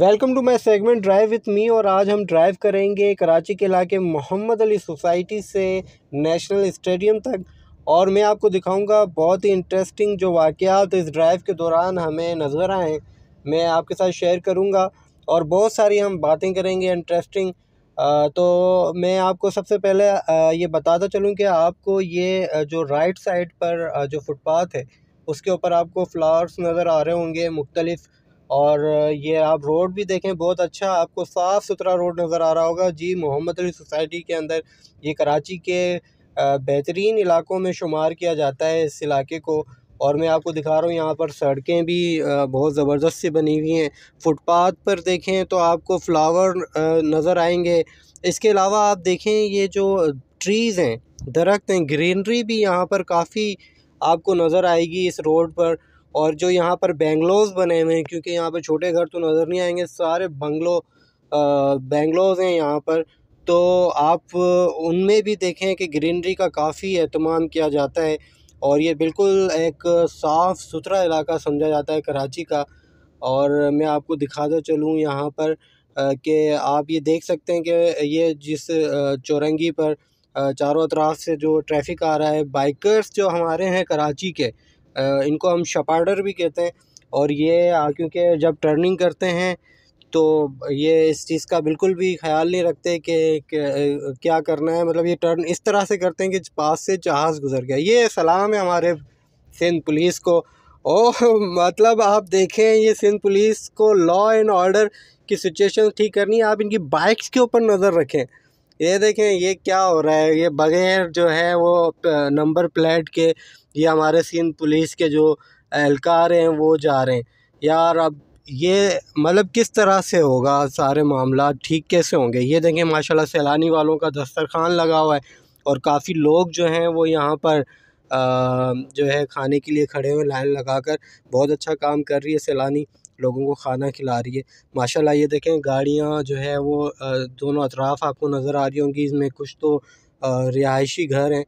welcome to my segment drive with me और आज हम ड्राइव करेंगे कराची के इलाके मोहम्मद अली सोसाइटी से नेशनल स्टेडियम तक और मैं आपको दिखाऊंगा बहुत ही इंटरेस्टिंग जो वाक़ात इस ड्राइव के दौरान हमें नज़र आए मैं आपके साथ शेयर करूंगा और बहुत सारी हम बातें करेंगे इंटरेस्टिंग तो मैं आपको सबसे पहले ये बताता चलूँ कि आपको ये जो राइट साइड पर जो फुटपाथ है उसके ऊपर आपको फ्लावर्स नज़र आ रहे होंगे मुख्तलिफ़ और ये आप रोड भी देखें बहुत अच्छा आपको साफ़ सुथरा रोड नज़र आ रहा होगा जी मोहम्मद अली सोसाइटी के अंदर ये कराची के बेहतरीन इलाकों में शुमार किया जाता है इस इलाके को और मैं आपको दिखा रहा हूँ यहाँ पर सड़कें भी बहुत ज़बरदस्त से बनी हुई हैं फुटपाथ पर देखें तो आपको फ्लावर नज़र आएंगे इसके अलावा आप देखें ये जो ट्रीज़ हैं दरख्त हैं ग्रीनरी भी यहाँ पर काफ़ी आपको नज़र आएगी इस रोड पर और जो यहाँ पर बेंगलोज़ बने हुए हैं क्योंकि यहाँ पर छोटे घर तो नज़र नहीं आएंगे सारे बंगलो बेंगलोज़ हैं यहाँ पर तो आप उनमें भी देखें कि ग्रीनरी का काफ़ी अहतमाम किया जाता है और ये बिल्कुल एक साफ़ सुथरा इलाका समझा जाता है कराची का और मैं आपको दिखाता चलूँ यहाँ पर कि आप ये देख सकते हैं कि ये जिस चौरंगी पर चारों अतराफ से जो ट्रैफिक आ रहा है बाइकर्स जो हमारे हैं कराची के इनको हम शपार्डर भी कहते हैं और ये क्योंकि जब टर्निंग करते हैं तो ये इस चीज़ का बिल्कुल भी ख्याल नहीं रखते कि क्या करना है मतलब ये टर्न इस तरह से करते हैं कि पास से जहाज़ गुजर गया ये सलाम है हमारे सिंध पुलिस को ओ मतलब आप देखें ये सिंध पुलिस को लॉ एंड ऑर्डर की सिचुएशन ठीक करनी है आप इनकी बाइक्स के ऊपर नज़र रखें ये देखें ये क्या हो रहा है ये बगैर जो है वो नंबर प्लेट के ये हमारे सिंध पुलिस के जो एहलकार हैं वो जा रहे हैं यार अब ये मतलब किस तरह से होगा सारे मामला ठीक कैसे होंगे ये देखें माशाल्लाह सैलानी वालों का दस्तरखान लगा हुआ है और काफ़ी लोग जो हैं वो यहाँ पर आ, जो है खाने के लिए खड़े हुए लाइन लगाकर बहुत अच्छा काम कर रही है सैलानी लोगों को खाना खिला रही है माशाल्लाह ये देखें गाड़ियाँ जो है वो दोनों अतराफ़ आपको नज़र आ रही होंगी इसमें कुछ तो रिहायशी घर हैं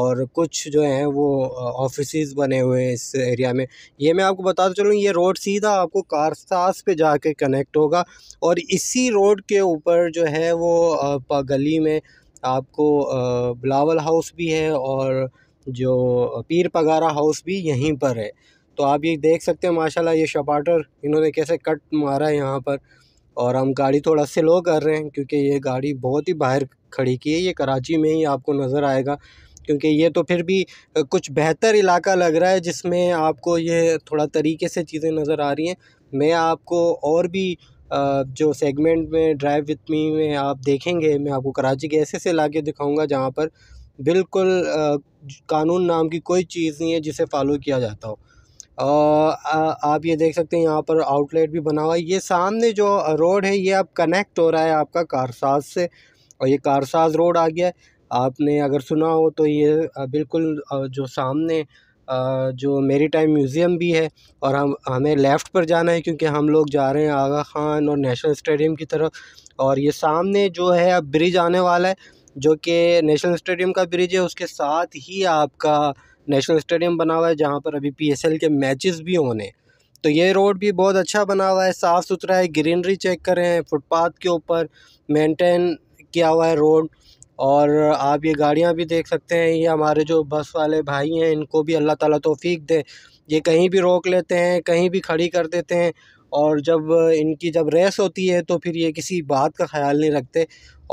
और कुछ जो हैं वो ऑफिस बने हुए हैं इस एरिया में ये मैं आपको बताता चलूँ ये रोड सीधा आपको कारसास पे जाके कनेक्ट होगा और इसी रोड के ऊपर जो है वो गली में आपको बिलावल हाउस भी है और जो पीर पगारा हाउस भी यहीं पर है तो आप ये देख सकते हैं माशाल्लाह ये शपाटर इन्होंने कैसे कट मारा है यहाँ पर और हम गाड़ी थोड़ा स्लो कर रहे हैं क्योंकि ये गाड़ी बहुत ही बाहर खड़ी की है ये कराची में ही आपको नज़र आएगा क्योंकि ये तो फिर भी कुछ बेहतर इलाका लग रहा है जिसमें आपको ये थोड़ा तरीके से चीज़ें नज़र आ रही हैं मैं आपको और भी जो सेगमेंट में ड्राइव विथ मी में आप देखेंगे मैं आपको कराची के ऐसे से इलाके दिखाऊंगा जहाँ पर बिल्कुल कानून नाम की कोई चीज़ नहीं है जिसे फॉलो किया जाता हो और आप ये देख सकते हैं यहाँ पर आउटलेट भी बना हुआ है ये सामने जो रोड है ये अब कनेक्ट हो रहा है आपका कारसाज से और ये कारसाज रोड आ गया है आपने अगर सुना हो तो ये बिल्कुल जो सामने जो मेरी टाइम म्यूज़ियम भी है और हम हमें लेफ़्ट पर जाना है क्योंकि हम लोग जा रहे हैं आगा खान और नेशनल स्टेडियम की तरफ और ये सामने जो है अब ब्रिज आने वाला है जो कि नेशनल स्टेडियम का ब्रिज है उसके साथ ही आपका नेशनल स्टेडियम बना हुआ है जहाँ पर अभी पी के मैचेस भी होने तो ये रोड भी बहुत अच्छा बना हुआ है साफ़ सुथरा है ग्रीनरी चेक करें फुटपाथ के ऊपर मेंटेन किया हुआ है रोड और आप ये गाड़ियाँ भी देख सकते हैं ये हमारे जो बस वाले भाई हैं इनको भी अल्लाह ताला तोफीक दे ये कहीं भी रोक लेते हैं कहीं भी खड़ी कर देते हैं और जब इनकी जब रेस होती है तो फिर ये किसी बात का ख्याल नहीं रखते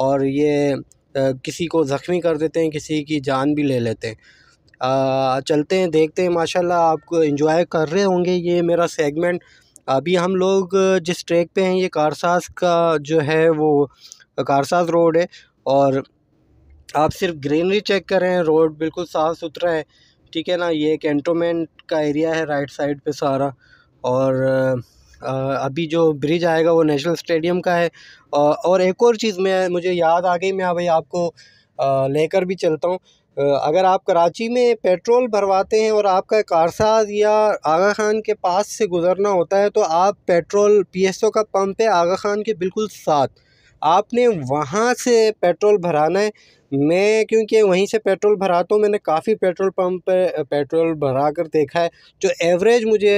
और ये किसी को ज़ख्मी कर देते हैं किसी की जान भी ले लेते हैं चलते हैं देखते हैं माशाल्लाह आप इंजॉय कर रहे होंगे ये मेरा सेगमेंट अभी हम लोग जिस ट्रैक पे हैं ये कारसाज का जो है वो कारसाज रोड है और आप सिर्फ ग्रीनरी चेक करें रोड बिल्कुल साफ़ सुथरा है ठीक है ना ये कैंटोमेंट का एरिया है राइट साइड पे सारा और अभी जो ब्रिज आएगा वो नेशनल स्टेडियम का है और एक और चीज़ मैं मुझे याद आ गई मैं भाई आपको लेकर भी चलता हूँ अगर आप कराची में पेट्रोल भरवाते हैं और आपका कारसाज या आगा खान के पास से गुज़रना होता है तो आप पेट्रोल पी एस ओ का पंप है आगा खान के बिल्कुल साथ आपने वहाँ से पेट्रोल भराना है मैं क्योंकि वहीं से पेट्रोल भराता हूँ मैंने काफ़ी पेट्रोल पंप पे पेट्रोल भरा कर देखा है जो एवरेज मुझे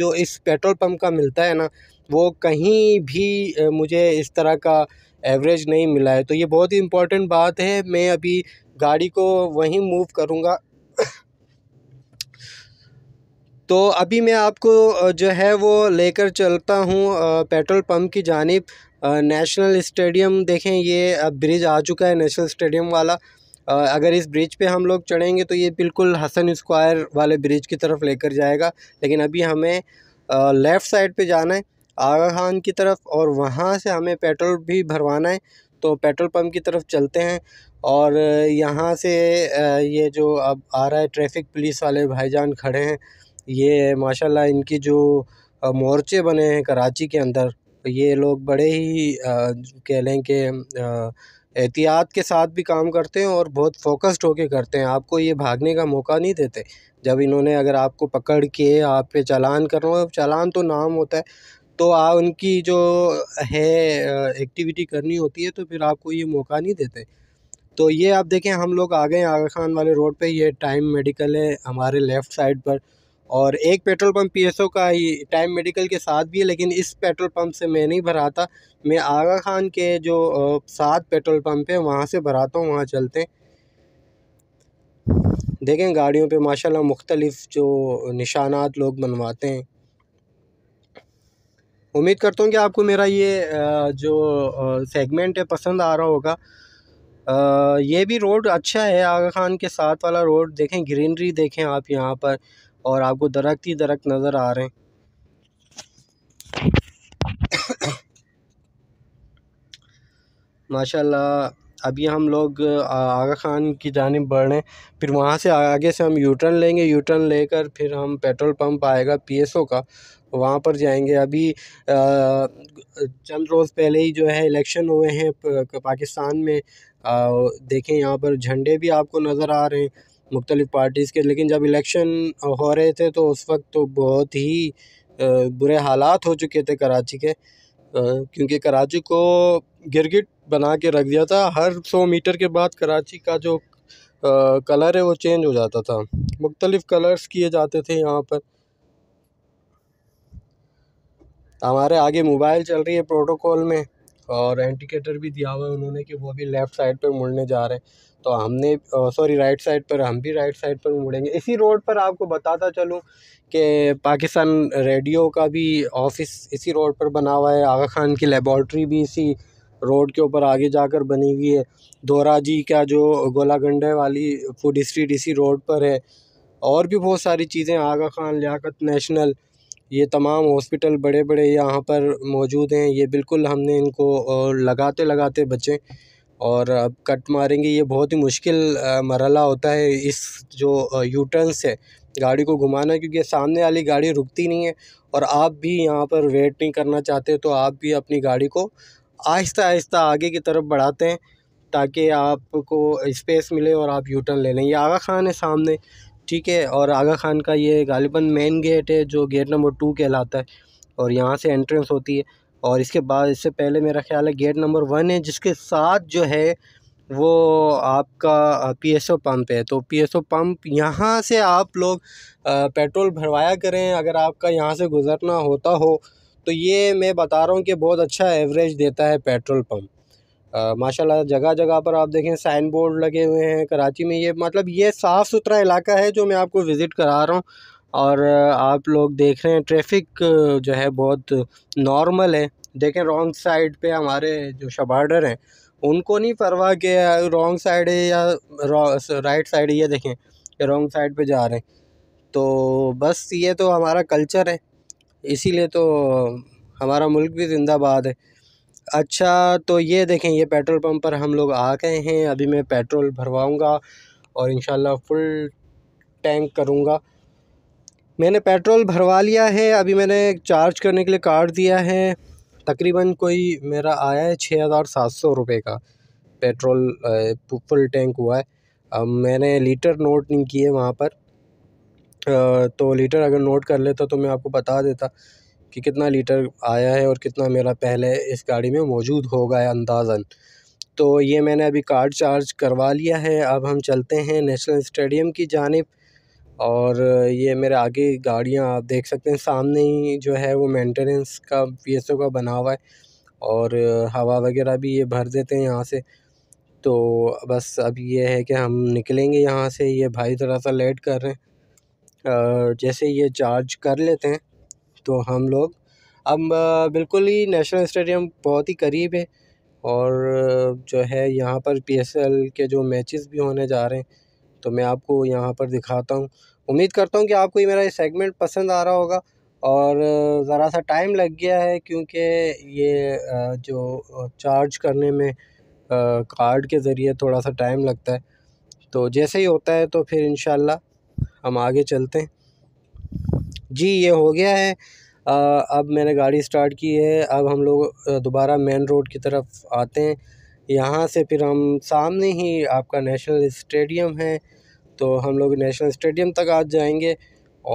जो इस पेट्रोल पंप का मिलता है ना वो कहीं भी मुझे इस तरह का एवरेज नहीं मिला है तो ये बहुत ही इम्पोर्टेंट बात है मैं अभी गाड़ी को वहीं मूव करूँगा तो अभी मैं आपको जो है वो लेकर चलता हूँ पेट्रोल पंप की जानब नेशनल स्टेडियम देखें ये ब्रिज आ चुका है नेशनल स्टेडियम वाला अगर इस ब्रिज पे हम लोग चढ़ेंगे तो ये बिल्कुल हसन स्क्वायर वाले ब्रिज की तरफ लेकर जाएगा लेकिन अभी हमें लेफ़्ट साइड पे जाना है आगा खान की तरफ और वहाँ से हमें पेट्रोल भी भरवाना है तो पेट्रोल पंप की तरफ चलते हैं और यहाँ से ये जो अब आ रहा है ट्रैफिक पुलिस वाले भाईजान खड़े हैं ये माशाल्लाह इनकी जो मोर्चे बने हैं कराची के अंदर ये लोग बड़े ही कह लें कि एहतियात के साथ भी काम करते हैं और बहुत फोकस्ड होके करते हैं आपको ये भागने का मौका नहीं देते जब इन्होंने अगर आपको पकड़ के आप पे चालान कर रहे हो चालान तो नाम होता है तो आ उनकी जो है एक्टिविटी करनी होती है तो फिर आपको ये मौका नहीं देते तो ये आप देखें हम लोग आ गए आगा खान वाले रोड पे ये टाइम मेडिकल है हमारे लेफ़्ट साइड पर और एक पेट्रोल पंप पीएसओ का ही टाइम मेडिकल के साथ भी है लेकिन इस पेट्रोल पंप से मैं नहीं भराता मैं आगा खान के जो सात पेट्रोल पंप है वहाँ से भराता हूँ वहाँ चलते हैं देखें गाड़ियों पे माशाल्लाह मुख्तलिफ़ जो निशानात लोग बनवाते हैं उम्मीद करता हूँ कि आपको मेरा ये जो सेगमेंट है पसंद आ रहा होगा ये भी रोड अच्छा है आगा खान के साथ वाला रोड देखें ग्रीनरी देखें आप यहाँ पर और आपको दरख्त ही दरख्त नज़र आ रहे हैं माशाल्लाह अभी हम लोग आगा ख़ान की जानब बढ़ें फिर वहाँ से आगे से हम यू टर्न लेंगे यू टर्न लेकर फिर हम पेट्रोल पंप आएगा पी एस ओ का वहाँ पर जाएंगे अभी चंद रोज़ पहले ही जो है इलेक्शन हुए हैं पाकिस्तान में देखें यहाँ पर झंडे भी आपको नज़र आ रहे हैं मुख्तलिफ़ पार्टीज़ के लेकिन जब इलेक्शन हो रहे थे तो उस वक्त तो बहुत ही बुरे हालात हो चुके थे कराची के क्योंकि कराची को गिरगिट बना के रख दिया था हर सौ मीटर के बाद कराची का जो कलर है वो चेंज हो जाता था मुख्तलिफ़ कलर्स किए जाते थे यहाँ पर हमारे आगे मोबाइल चल रही है प्रोटोकॉल में और इंडिकेटर भी दिया हुआ है उन्होंने कि वो भी लेफ़्ट साइड पर मुड़ने जा रहे हैं तो हमने सॉरी राइट साइड पर हम भी राइट साइड पर मुड़ेंगे इसी रोड पर आपको बताता चलूँ कि पाकिस्तान रेडियो का भी ऑफिस इसी रोड पर बना हुआ है आगा खान की लेबॉर्ट्री भी इसी रोड के ऊपर आगे जाकर बनी हुई है दोरा जी का जो गोला गंडे वाली फूड स्ट्रीट इसी रोड पर है और भी बहुत सारी चीज़ें आगा खान लियाकत नेशनल ये तमाम हॉस्पिटल बड़े बड़े यहाँ पर मौजूद हैं ये बिल्कुल हमने इनको लगाते लगाते बचें और अब कट मारेंगे ये बहुत ही मुश्किल मरला होता है इस जो यू टर्न से गाड़ी को घुमाना क्योंकि सामने वाली गाड़ी रुकती नहीं है और आप भी यहाँ पर वेट नहीं करना चाहते तो आप भी अपनी गाड़ी को आहिस्ता आहिस्ता आगे की तरफ बढ़ाते हैं ताकि आपको स्पेस मिले और आप यू टर्न ले लें ये आगा खान है सामने ठीक है और आगा खान का ये गालिबा मेन गेट है जो गेट नंबर टू कहलाता है और यहाँ से एंट्रेंस होती है और इसके बाद इससे पहले मेरा ख़्याल है गेट नंबर वन है जिसके साथ जो है वो आपका पीएसओ पंप है तो पीएसओ पंप यहाँ से आप लोग पेट्रोल भरवाया करें अगर आपका यहाँ से गुज़रना होता हो तो ये मैं बता रहा हूँ कि बहुत अच्छा एवरेज देता है पेट्रोल पम्प माशाल्लाह जगह जगह पर आप देखें साइन बोर्ड लगे हुए हैं कराची में ये मतलब ये साफ़ सुथरा इलाका है जो मैं आपको विज़िट करा रहा हूँ और आप लोग देख रहे हैं ट्रैफिक जो है बहुत नॉर्मल है देखें रॉन्ग साइड पे हमारे जो शबार्डर हैं उनको नहीं परवाह कि रॉन्ग साइड है या राइट साइड ये देखें कि रॉन्ग साइड पे जा रहे हैं तो बस ये तो हमारा कल्चर है इसीलिए तो हमारा मुल्क भी ज़िंदाबाद है अच्छा तो ये देखें ये पेट्रोल पंप पर हम लोग आ गए हैं अभी मैं पेट्रोल भरवाऊँगा और इन फुल टैंक करूँगा मैंने पेट्रोल भरवा लिया है अभी मैंने चार्ज करने के लिए कार्ड दिया है तकरीबन कोई मेरा आया है छः हज़ार सात सौ रुपये का पेट्रोल फुल टैंक हुआ है अब मैंने लीटर नोट नहीं किए वहाँ पर आ, तो लीटर अगर नोट कर लेता तो मैं आपको बता देता कि कितना लीटर आया है और कितना मेरा पहले इस गाड़ी में मौजूद होगा अंदाज़न तो ये मैंने अभी कार्ड चार्ज करवा लिया है अब हम चलते हैं नेशनल स्टेडियम की जानब और ये मेरे आगे गाड़ियाँ आप देख सकते हैं सामने ही जो है वो मेंटेनेंस का पी एस ओ का बना हुआ है और हवा वगैरह भी ये भर देते हैं यहाँ से तो बस अब ये है कि हम निकलेंगे यहाँ से ये भाई थोड़ा सा लेट कर रहे हैं जैसे ये चार्ज कर लेते हैं तो हम लोग अब बिल्कुल ही नेशनल स्टेडियम बहुत ही करीब है और जो है यहाँ पर पीएसएल के जो मैचेस भी होने जा रहे हैं तो मैं आपको यहाँ पर दिखाता हूँ उम्मीद करता हूँ कि आपको ये मेरा ये सेगमेंट पसंद आ रहा होगा और ज़रा सा टाइम लग गया है क्योंकि ये जो चार्ज करने में कार्ड के ज़रिए थोड़ा सा टाइम लगता है तो जैसे ही होता है तो फिर इन हम आगे चलते हैं जी ये हो गया है आ, अब मैंने गाड़ी स्टार्ट की है अब हम लोग दोबारा मेन रोड की तरफ आते हैं यहाँ से फिर हम सामने ही आपका नेशनल स्टेडियम है तो हम लोग नेशनल स्टेडियम तक आज जाएंगे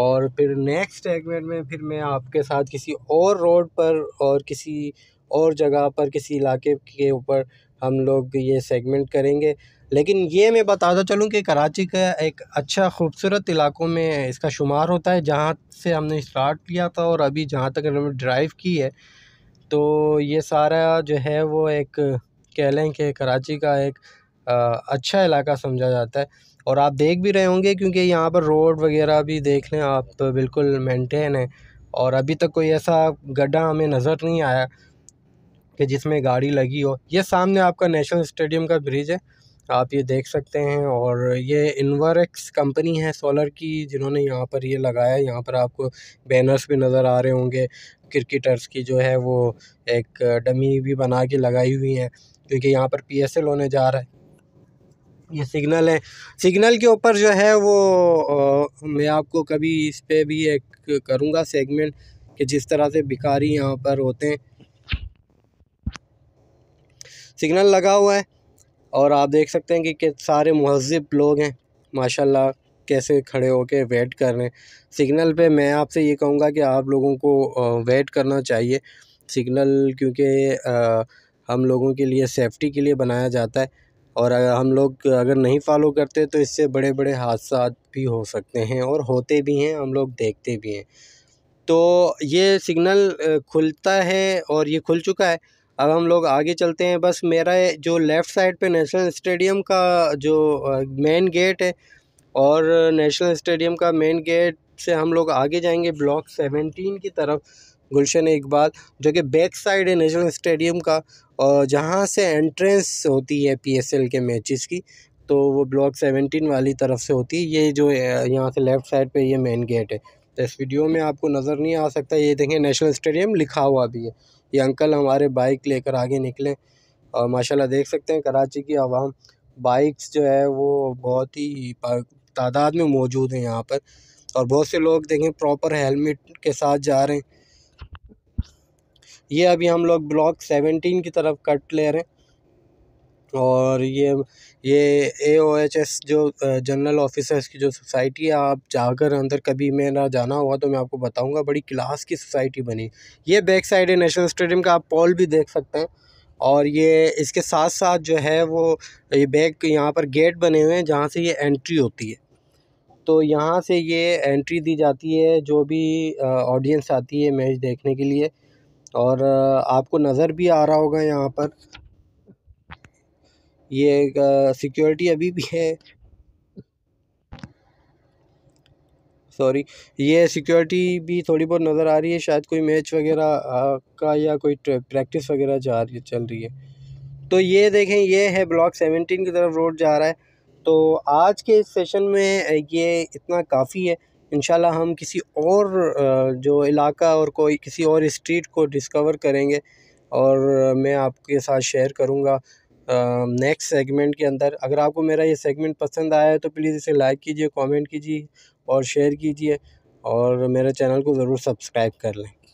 और फिर नेक्स्ट सेगमेंट में फिर मैं आपके साथ किसी और रोड पर और किसी और जगह पर किसी इलाके के ऊपर हम लोग ये सेगमेंट करेंगे लेकिन ये मैं बताता चलूँ कि कराची का एक अच्छा खूबसूरत इलाकों में इसका शुमार होता है जहाँ से हमने स्टार्ट किया था और अभी जहाँ तक हमने ड्राइव की है तो ये सारा जो है वो एक कह लें कि कराची का एक आ, अच्छा इलाका समझा जाता है और आप देख भी रहे होंगे क्योंकि यहाँ पर रोड वगैरह भी देख लें आप बिल्कुल मेंटेन है और अभी तक कोई ऐसा गड्ढा हमें नज़र नहीं आया कि जिसमें गाड़ी लगी हो ये सामने आपका नेशनल स्टेडियम का ब्रिज है आप ये देख सकते हैं और ये इन्वरक्स कंपनी है सोलर की जिन्होंने यहाँ पर ये लगाया यहाँ पर आपको बैनर्स भी नज़र आ रहे होंगे क्रिकेटर्स की जो है वो एक डमी भी बना के लगाई हुई हैं क्योंकि यहाँ पर पीएसएल होने जा रहा है ये सिग्नल है सिग्नल के ऊपर जो है वो आ, मैं आपको कभी इस पर भी एक करूँगा सेगमेंट कि जिस तरह से भिखारी यहाँ पर होते हैं सिग्नल लगा हुआ है और आप देख सकते हैं कि, कि सारे महजब लोग हैं माशाल्लाह कैसे खड़े के वेट कर रहे हैं सिग्नल पे मैं आपसे ये कहूँगा कि आप लोगों को वेट करना चाहिए सिग्नल क्योंकि हम लोगों के लिए सेफ्टी के लिए बनाया जाता है और अगर हम लोग अगर नहीं फ़ॉलो करते तो इससे बड़े बड़े हादसा भी हो सकते हैं और होते भी हैं हम लोग देखते भी हैं तो ये सिग्नल खुलता है और ये खुल चुका है अब हम लोग आगे चलते हैं बस मेरा जो लेफ़्ट साइड पे नेशनल स्टेडियम का जो मेन गेट है और नेशनल स्टेडियम का मेन गेट से हम लोग आगे जाएंगे ब्लॉक सेवनटीन की तरफ गुलशन इकबाल जो कि बैक साइड है नेशनल स्टेडियम का और जहाँ से एंट्रेंस होती है पीएसएल के मैचेस की तो वो ब्लॉक सेवेंटीन वाली तरफ से होती है ये जो यहाँ से लेफ़्ट साइड पे ये मेन गेट है तो इस वीडियो में आपको नज़र नहीं आ सकता ये देखें नेशनल स्टेडियम लिखा हुआ भी है ये अंकल हमारे बाइक लेकर आगे निकले और माशाल्लाह देख सकते हैं कराची की आवाम बाइक्स जो है वो बहुत ही तादाद में मौजूद हैं यहाँ पर और बहुत से लोग देखें प्रॉपर हेलमेट के साथ जा रहे हैं ये अभी हम लोग ब्लॉक सेवेंटीन की तरफ कट ले रहे हैं और ये ये ए ओ एच एस जो जनरल ऑफिसर्स की जो सोसाइटी है आप जाकर अंदर कभी मेरा जाना हुआ तो मैं आपको बताऊंगा बड़ी क्लास की सोसाइटी बनी ये बैक साइड है नेशनल स्टेडियम का आप पॉल भी देख सकते हैं और ये इसके साथ साथ जो है वो ये बैक यहाँ पर गेट बने हुए हैं जहाँ से ये एंट्री होती है तो यहाँ से ये एंट्री दी जाती है जो भी ऑडियंस आती है मैच देखने के लिए और आपको नज़र भी आ रहा होगा यहाँ पर ये सिक्योरिटी अभी भी है सॉरी ये सिक्योरिटी भी थोड़ी बहुत नज़र आ रही है शायद कोई मैच वगैरह का या कोई प्रैक्टिस वगैरह जा रही चल रही है तो ये देखें ये है ब्लॉक सेवनटीन की तरफ रोड जा रहा है तो आज के इस सेशन में ये इतना काफ़ी है इन हम किसी और जो इलाका और कोई किसी और स्ट्रीट को डिस्कवर करेंगे और मैं आपके साथ शेयर करूँगा नेक्स्ट सेगमेंट के अंदर अगर आपको मेरा ये सेगमेंट पसंद आया है तो प्लीज़ इसे लाइक कीजिए कमेंट कीजिए और शेयर कीजिए और मेरे चैनल को ज़रूर सब्सक्राइब कर लें